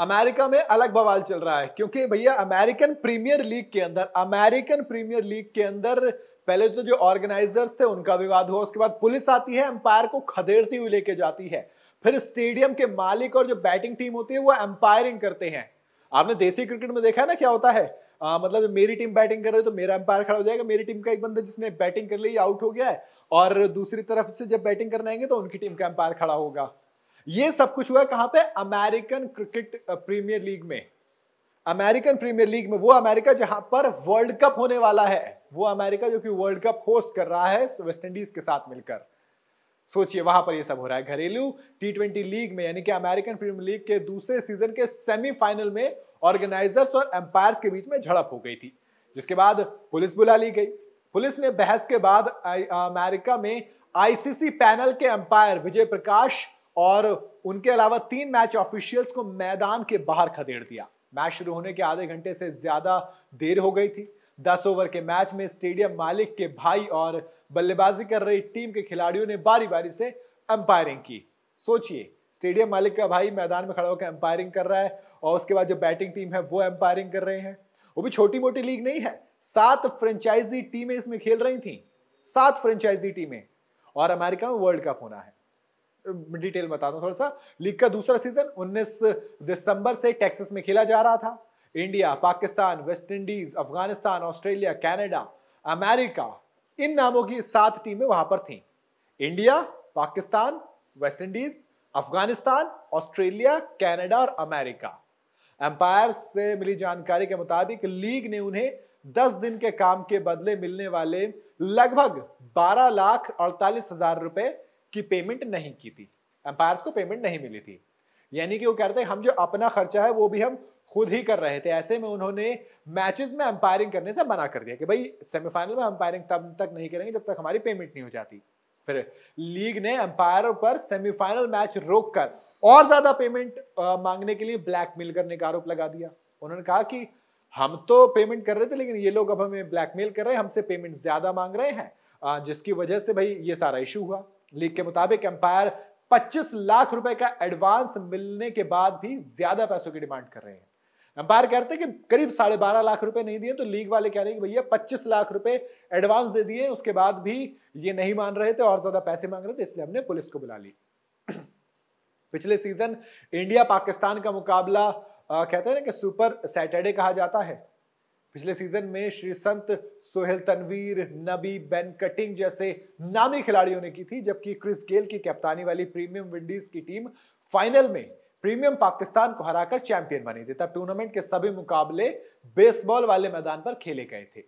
America में अलग बवाल चल रहा है क्योंकि भैया अमेरिकन प्रीमियर लीग के अंदर अमेरिकन प्रीमियर लीग के अंदर पहले तो जो ऑर्गेनाइजर्स थे उनका विवाद हुआ उसके बाद पुलिस आती है एम्पायर को खदेड़ती हुई लेके जाती है फिर स्टेडियम के मालिक और जो बैटिंग टीम होती है वो एम्पायरिंग करते हैं आपने देसी क्रिकेट में देखा है ना क्या होता है आ, मतलब मेरी टीम बैटिंग कर रही है तो मेरा एम्पायर खड़ा हो जाएगा मेरी टीम का एक बंदा जिसने बैटिंग कर ली आउट हो गया है और दूसरी तरफ से जब बैटिंग करने आएंगे तो उनकी टीम का एम्पायर खड़ा होगा ये सब कुछ हुआ कहां पे अमेरिकन क्रिकेट प्रीमियर लीग में अमेरिकन प्रीमियर लीग में वो अमेरिका जहां पर वर्ल्ड कप होने वाला है वो अमेरिका जो कि वर्ल्ड कप होस्ट कर रहा है वेस्ट इंडीज के साथ मिलकर सोचिए वहां पर ये सब हो रहा है घरेलू टी ट्वेंटी लीग में यानी कि अमेरिकन प्रीमियर लीग के दूसरे सीजन के सेमीफाइनल में ऑर्गेनाइजर्स और एम्पायर के बीच में झड़प हो गई थी जिसके बाद पुलिस बुला ली गई पुलिस ने बहस के बाद अमेरिका में आईसीसी पैनल के एम्पायर विजय प्रकाश और उनके अलावा तीन मैच ऑफिशियल्स को मैदान के बाहर खदेड़ दिया मैच शुरू होने के आधे घंटे से ज्यादा देर हो गई थी दस ओवर के मैच में स्टेडियम मालिक के भाई और बल्लेबाजी कर रही टीम के खिलाड़ियों ने बारी बारी से अंपायरिंग की सोचिए स्टेडियम मालिक का भाई मैदान में खड़ा होकर अंपायरिंग कर रहा है और उसके बाद जो बैटिंग टीम है वो अंपायरिंग कर रहे हैं वो भी छोटी मोटी लीग नहीं है सात फ्रेंचाइजी टीमें इसमें खेल रही थी सात फ्रेंचाइजी टीमें और अमेरिका में वर्ल्ड कप होना है डिटेल बता दूं थोड़ा सा लीग का दूसरा सीजन 19 दिसंबर से टेक्सास में खेला जा रहा था India Pakistan West Indies Afghanistan Australia Canada America इन नामों की सात टीमें वहां पर थीं India Pakistan West Indies Afghanistan Australia Canada और अमेरिका एम्पायर से मिली जानकारी के मुताबिक लीग ने उन्हें 10 दिन के काम के बदले मिलने वाले लगभग बारह लाख अड़तालीस हजार रुपए कि पेमेंट नहीं की थी एम्पायर्स को पेमेंट नहीं मिली थी यानी कि वो कह रहे थे हम जो अपना खर्चा है वो भी हम खुद ही कर रहे थे ऐसे में उन्होंने मैचेस में अंपायरिंग करने से मना कर दिया कि भाई सेमीफाइनल में अंपायरिंग तब तक नहीं करेंगे जब तक हमारी पेमेंट नहीं हो जाती फिर लीग ने अंपायर पर सेमीफाइनल मैच रोककर और ज्यादा पेमेंट मांगने के लिए ब्लैकमेल करने का आरोप लगा दिया उन्होंने कहा कि हम तो पेमेंट कर रहे थे लेकिन ये लोग अब हमें ब्लैकमेल कर रहे हैं हमसे पेमेंट ज्यादा मांग रहे हैं जिसकी वजह से भाई ये सारा इशू हुआ लीग के मुताबिक एम्पायर 25 लाख रुपए का एडवांस मिलने के बाद भी ज्यादा पैसों की डिमांड कर रहे हैं एम्पायर कहते हैं कि करीब साढ़े बारह लाख रुपए नहीं दिए तो लीग वाले कह रहे हैं कि भैया पच्चीस लाख रुपए एडवांस दे दिए उसके बाद भी ये नहीं मान रहे थे और ज्यादा पैसे मांग रहे थे इसलिए हमने पुलिस को बुला ली पिछले सीजन इंडिया पाकिस्तान का मुकाबला आ, कहते हैं ना कि सुपर सैटरडे कहा जाता है पिछले सीजन में श्री संत सोहेल तनवीर नबी बेन कटिंग जैसे नामी खिलाड़ियों ने की थी जबकि क्रिस गेल की कप्तानी वाली प्रीमियम विंडीज की टीम फाइनल में प्रीमियम पाकिस्तान को हराकर चैंपियन बनी थी तब टूर्नामेंट के सभी मुकाबले बेसबॉल वाले मैदान पर खेले गए थे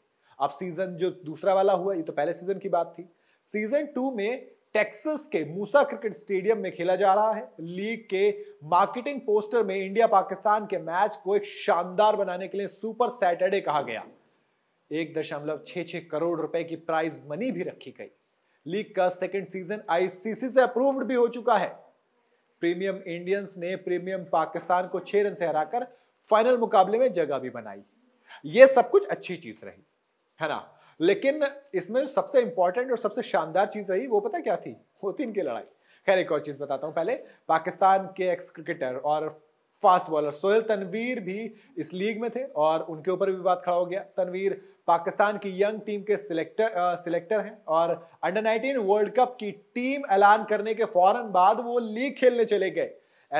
अब सीजन जो दूसरा वाला हुआ ये तो पहले सीजन की बात थी सीजन टू में टेक्सस के मूसा क्रिकेट स्टेडियम में खेला जा रहा है लीग के मार्केटिंग पोस्टर में इंडिया पाकिस्तान के मैच को एक शानदार बनाने के लिए सुपर सैटरडे कहा गया एक दशमलव छह छह करोड़ रुपए की प्राइज मनी भी रखी गई लीग का सेकेंड सीजन आईसीसी से अप्रूव्ड भी हो चुका है प्रीमियम इंडियंस ने प्रीमियम पाकिस्तान को छह रन से हराकर फाइनल मुकाबले में जगह भी बनाई ये सब कुछ अच्छी चीज रही है ना लेकिन इसमें सबसे इंपॉर्टेंट और सबसे शानदार चीज रही वो पता क्या थी होती इनकी लड़ाई खैर एक और चीज बताता हूँ पहले पाकिस्तान के एक्स क्रिकेटर और फास्ट बॉलर सोहेल तनवीर भी इस लीग में थे और उनके ऊपर भी विवाद खड़ा हो गया तनवीर पाकिस्तान की यंग टीम के सिलेक्टर आ, सिलेक्टर हैं और अंडर 19 वर्ल्ड कप की टीम ऐलान करने के फौरन बाद वो लीग खेलने चले गए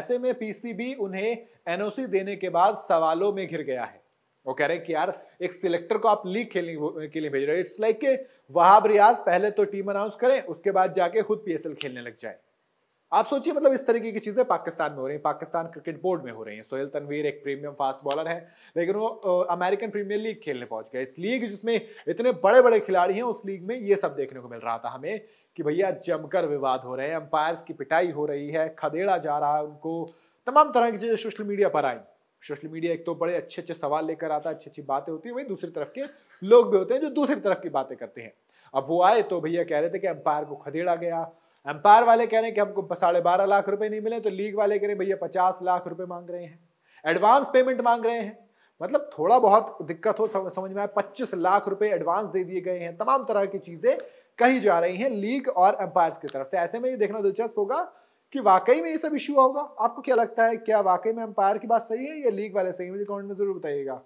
ऐसे में पीसीबी उन्हें एनओसी देने के बाद सवालों में घिर गया है वो कह रहे हैं कि यार एक सिलेक्टर को आप लीग खेलने के लिए भेज रहे हो इट्स लाइक के वहाब रियाज पहले तो टीम अनाउंस करें उसके बाद जाके खुद पीएसएल खेलने लग जाए आप सोचिए मतलब इस तरीके की चीजें पाकिस्तान में हो रही हैं पाकिस्तान क्रिकेट बोर्ड में हो रही हैं सोहेल तनवीर एक प्रीमियम फास्ट बॉलर है लेकिन वो अमेरिकन प्रीमियर लीग खेलने पहुंच गए इस लीग जिसमें इतने बड़े बड़े खिलाड़ी हैं उस लीग में ये सब देखने को मिल रहा था हमें कि भैया जमकर विवाद हो रहे हैं अंपायर्स की पिटाई हो रही है खदेड़ा जा रहा है उनको तमाम तरह की चीजें सोशल मीडिया पर आई सोशल मीडिया एक तो बड़े अच्छे अच्छे सवाल लेकर आता है अच्छी अच्छी बातें होती है वहीं दूसरी तरफ के लोग भी होते हैं जो दूसरी तरफ की बातें करते हैं अब वो आए तो भैया कह रहे थे कि अंपायर को खदेड़ा गया अंपायर वाले कह रहे हैं कि हमको साढ़े बारह लाख रुपए नहीं मिले तो लीग वाले कह रहे हैं भैया पचास लाख रुपए मांग रहे हैं एडवांस पेमेंट मांग रहे हैं मतलब थोड़ा बहुत दिक्कत हो समझ में आया पच्चीस लाख रुपए एडवांस दे दिए गए हैं तमाम तरह की चीजें कही जा रही हैं लीग और एम्पायर की तरफ से ऐसे में ये देखना दिलचस्प होगा कि वाकई में ये सब इशू होगा आपको क्या लगता है क्या वाकई में अंपायर की बात सही है या लीग वाले सही है मुझे कमेंट में जरूर बताइएगा